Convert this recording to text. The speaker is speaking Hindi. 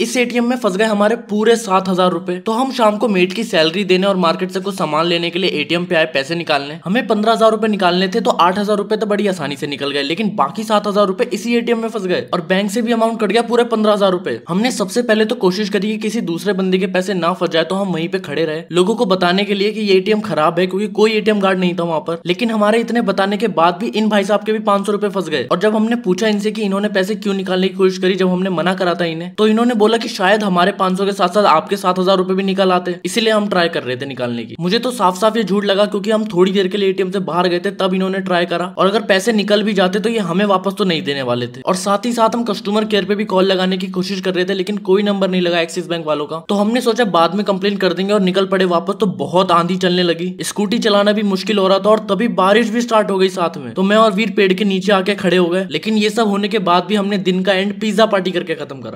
इस एटीएम में फंस गए हमारे पूरे सात हजार रूपए तो हम शाम को मेट की सैलरी देने और मार्केट से कुछ सामान लेने के लिए एटीएम पे आए पैसे निकालने हमें पंद्रह हजार रूपए निकालने थे तो आठ हजार रूपए तो बड़ी आसानी से निकल गए लेकिन बाकी सात हजार रूपए इसी एटीएम में फंस गए और बैंक से भी अमाउंट कट गया पूरे पंद्रह हजार रूपए हमने सबसे पहले तो कोशिश करी कि किसी दूसरे बंदे के पैसे ना फंस जाए तो हम वहीं पे खड़े रहे लोगों को बताने के लिए की ये एटीएम खराब है क्योंकि कोई एटीएम कार्ड नहीं था वहाँ पर लेकिन हमारे इतने बताने के बाद भी इन भाई साहब के भी पांच सौ रूपए फंस गए और जब हमने पूछा इनसे की इन्होंने पैसे क्यों निकालने की कोशिश करी जब हमने मना करा था इन्हें तो इन्होंने बोला कि शायद हमारे 500 के साथ साथ आपके सात हजार रुपए भी निकाल आते इसीलिए हम ट्राई कर रहे थे निकालने की मुझे तो साफ साफ ये झूठ लगा क्योंकि हम थोड़ी देर के लिए एटीएम से बाहर गए थे तब इन्होंने ट्राई करा और अगर पैसे निकल भी जाते तो ये हमें वापस तो नहीं देने वाले थे और साथ ही साथ हम कस्टमर केयर पे भी कॉल लगाने की कोशिश कर रहे थे लेकिन कोई नंबर नहीं लगा एक्सिस बैंक वालों का तो हमने सोचा बाद में कंप्लेन कर देंगे और निकल पड़े वापस तो बहुत आंधी चलने लगी स्कूटी चलाना भी मुश्किल हो रहा था और तभी बारिश भी स्टार्ट हो गई साथ में तो मैं और वीर पेड़ के नीचे आके खड़े हो गए लेकिन ये सब होने के बाद भी हमने दिन का एंड पिज्जा पार्टी करके खत्म करा